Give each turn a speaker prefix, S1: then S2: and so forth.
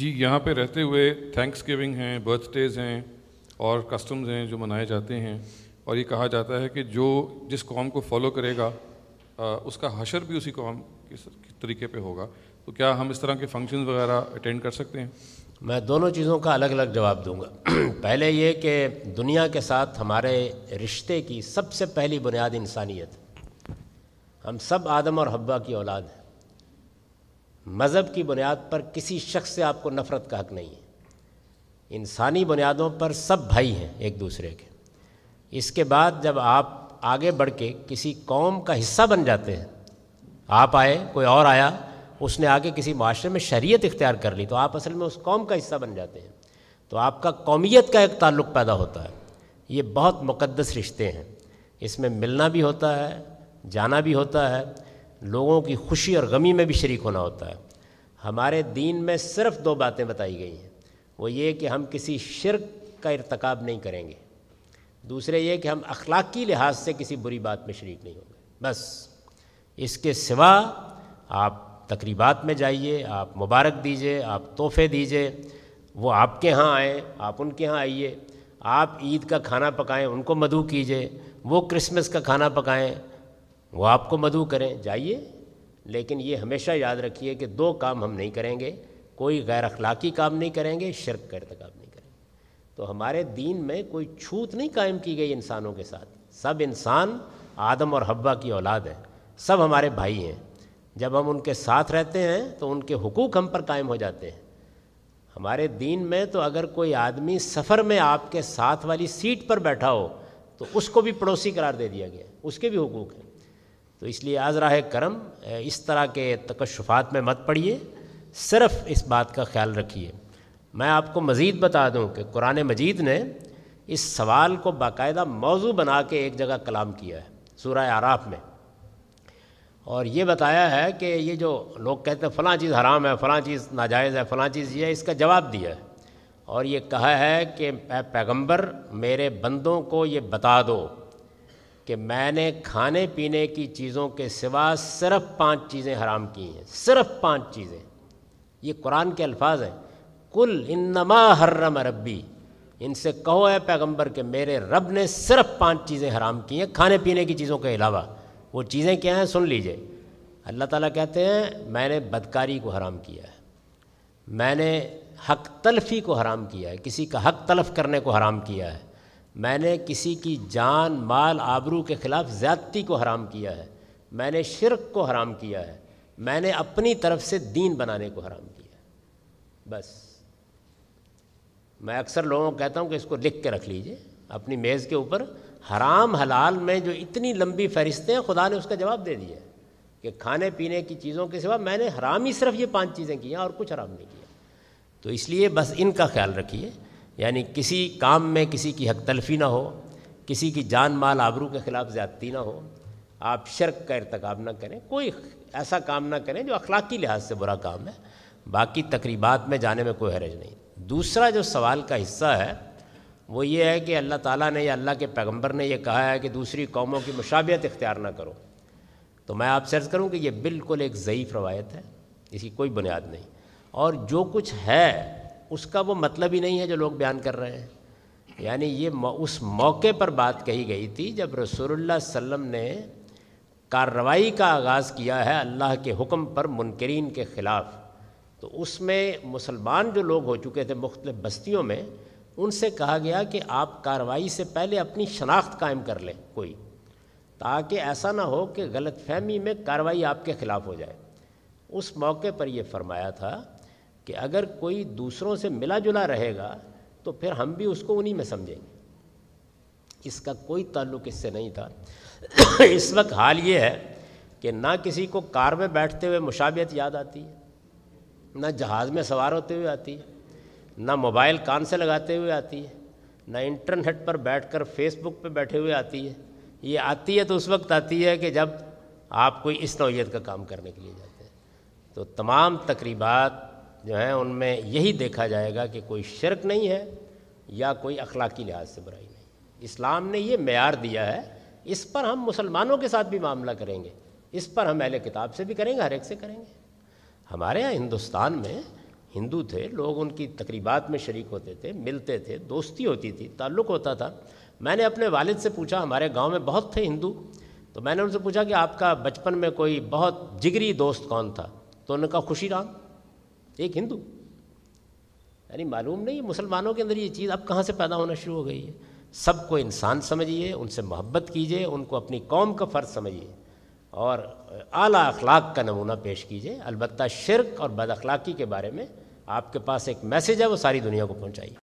S1: जी यहाँ पे रहते हुए थैंक्स गिविंग हैं बर्थडेज हैं और कस्टम्स हैं जो मनाए जाते हैं और ये कहा जाता है कि जो जिस कौम को फॉलो करेगा आ, उसका हशर भी उसी कौम के तरीके पे होगा तो क्या हम इस तरह के फंक्शन वगैरह अटेंड कर सकते हैं मैं दोनों चीज़ों का अलग अलग जवाब दूंगा पहले ये कि दुनिया के साथ हमारे रिश्ते की सबसे पहली बुनियाद इंसानियत हम सब आदम और हब्बा की औलाद हैं मज़हब की बुनियाद पर किसी शख्स से आपको नफ़रत का हक नहीं है इंसानी बुनियादों पर सब भाई हैं एक दूसरे के इसके बाद जब आप आगे बढ़ के किसी कौम का हिस्सा बन जाते हैं आप आए कोई और आया उसने आके किसी माशरे में शरीयत इख्तियार कर ली तो आप असल में उस कौम का हिस्सा बन जाते हैं तो आपका कौमियत का एक ताल्लुक पैदा होता है ये बहुत मुकद्दस रिश्ते हैं इसमें मिलना भी होता है जाना भी होता है लोगों की खुशी और गमी में भी शरीक होना होता है हमारे दीन में सिर्फ दो बातें बताई गई हैं वो ये कि हम किसी शिरक का इरतकब नहीं करेंगे दूसरे ये कि हम अखलाक़ी लिहाज से किसी बुरी बात में शरीक नहीं होंगे बस इसके सिवा आप तकरीबात में जाइए आप मुबारक दीजिए आप तोहफे दीजिए वो आपके यहाँ आए आप उनके यहाँ आइए आप ईद का खाना पकाएं उनको मधु कीजिए वो क्रिसमस का खाना पकाएं वो आपको मधु करें जाइए लेकिन ये हमेशा याद रखिए कि दो काम हम नहीं करेंगे कोई गैर अखलाक़ी काम नहीं करेंगे शर्क का काम नहीं करेंगे तो हमारे दीन में कोई छूत नहीं कायम की गई इंसानों के साथ सब इंसान आदम और हब्बा की औलाद है सब हमारे भाई हैं जब हम उनके साथ रहते हैं तो उनके हुकूक हम पर कायम हो जाते हैं हमारे दीन में तो अगर कोई आदमी सफ़र में आपके साथ वाली सीट पर बैठा हो तो उसको भी पड़ोसी करार दे दिया गया उसके भी हुकूक हैं तो इसलिए आजरा राह करम इस तरह के तकशफात में मत पढ़िए सिर्फ इस बात का ख्याल रखिए मैं आपको मज़ीद बता दूँ कि कुरान मजीद ने इस सवाल को बाकायदा मौजू बना के एक जगह कलाम किया है सूर्य आराफ में और ये बताया है कि ये जो लोग कहते हैं फ़लाँ चीज़ हराम है फ़लाँ चीज़ नाजायज़ है फ़लाँ चीज़ ये है इसका जवाब दिया है और ये कहा है कि पैगंबर मेरे बंदों को ये बता दो कि मैंने खाने पीने की चीज़ों के सिवा सिर्फ पांच चीज़ें हराम की हैं सिर्फ पांच चीज़ें ये कुरान के अल्फाज हैं कुल इनमा हर्रम रबी इनसे कहो है पैगंबर के मेरे रब ने सिर्फ पांच चीज़ें हराम की हैं खाने पीने की चीज़ों के अलावा वो चीज़ें क्या हैं सुन लीजिए अल्लाह ताला कहते हैं मैंने बदकारी को हराम किया है मैंने हक तलफ़ी को हराम किया है किसी का हक तलफ़ करने को हराम किया है मैंने किसी की जान माल आबरू के ख़िलाफ़ ज़्यादती को हराम किया है मैंने शिरक को हराम किया है मैंने अपनी तरफ से दीन बनाने को हराम किया है बस मैं अक्सर लोगों को कहता हूँ कि इसको लिख के रख लीजिए अपनी मेज़ के ऊपर हराम हलाल में जो इतनी लंबी फहरिस्तें हैं खुदा ने उसका जवाब दे दिया कि खाने पीने की चीज़ों के सिवा मैंने हराम ही सिर्फ ये पांच चीज़ें की हैं और कुछ हराम नहीं किया तो इसलिए बस इनका ख्याल रखिए यानी किसी काम में किसी की हक तलफी ना हो किसी की जान माल आबरू के ख़िलाफ़ ज़्यादती ना हो आप शर्क का इरतकब ना करें कोई ऐसा काम ना करें जो अखलाकी लिहाज से बुरा काम है बाकी तकरीबात में जाने में कोई हरज नहीं दूसरा जो सवाल का हिस्सा है वो ये है कि अल्लाह ताला ने या अल्लाह के पैगंबर ने ये कहा है कि दूसरी कौमों की मशाबियत इख्तियार ना करो तो मैं आपसे अर्ज़ करूँ कि ये बिल्कुल एक ज़यीफ़ रवायत है इसकी कोई बुनियाद नहीं और जो कुछ है उसका वो मतलब ही नहीं है जो लोग बयान कर रहे हैं यानी ये उस मौके पर बात कही गई थी जब रसोल्ला वसम ने कार्रवाई का आगाज़ किया है अल्लाह के हुक्म पर मुनकरीन के ख़िलाफ़ तो उसमें मुसलमान जो लोग हो चुके थे मुख्त बस्तियों में उनसे कहा गया कि आप कार्रवाई से पहले अपनी शनाख्त कायम कर लें कोई ताकि ऐसा ना हो कि गलत फहमी में कार्रवाई आपके ख़िलाफ़ हो जाए उस मौके पर यह फरमाया था कि अगर कोई दूसरों से मिला जुला रहेगा तो फिर हम भी उसको उन्हीं में समझेंगे इसका कोई ताल्लुक इससे नहीं था इस वक्त हाल ये है कि ना किसी को कार में बैठते हुए मुशाबियत याद आती है ना जहाज़ में सवार होते हुए आती है ना मोबाइल कान से लगाते हुए आती है ना इंटरनेट पर बैठकर फेसबुक पर बैठे हुए आती है ये आती है तो उस वक्त आती है कि जब आप कोई इस नौीयत का काम करने के लिए जाते हैं तो तमाम तकरीबात जो है उनमें यही देखा जाएगा कि कोई शर्क नहीं है या कोई अखलाकी लिहाज से बुराई नहीं इस्लाम ने ये मैार दिया है इस पर हम मुसलमानों के साथ भी मामला करेंगे इस पर हम अहले किताब से भी करेंगे हर एक से करेंगे हमारे यहाँ हिंदुस्तान में हिंदू थे लोग उनकी तकरीबात में शरीक होते थे मिलते थे दोस्ती होती थी ताल्लुक़ होता था मैंने अपने वालिद से पूछा हमारे गांव में बहुत थे हिंदू तो मैंने उनसे पूछा कि आपका बचपन में कोई बहुत जिगरी दोस्त कौन था तो उन्होंने कहा खुशी राम एक हिंदू यानी मालूम नहीं मुसलमानों के अंदर ये चीज़ अब कहाँ से पैदा होना शुरू हो गई है सबको इंसान समझिए उनसे मोहब्बत कीजिए उनको अपनी कौम का फ़र्ज समझिए और आला अखलाक का नमूना पेश कीजिए अलबत् शिरक और बद अखलाक़ी के बारे में आपके पास एक मैसेज है वो सारी दुनिया को पहुँचाइए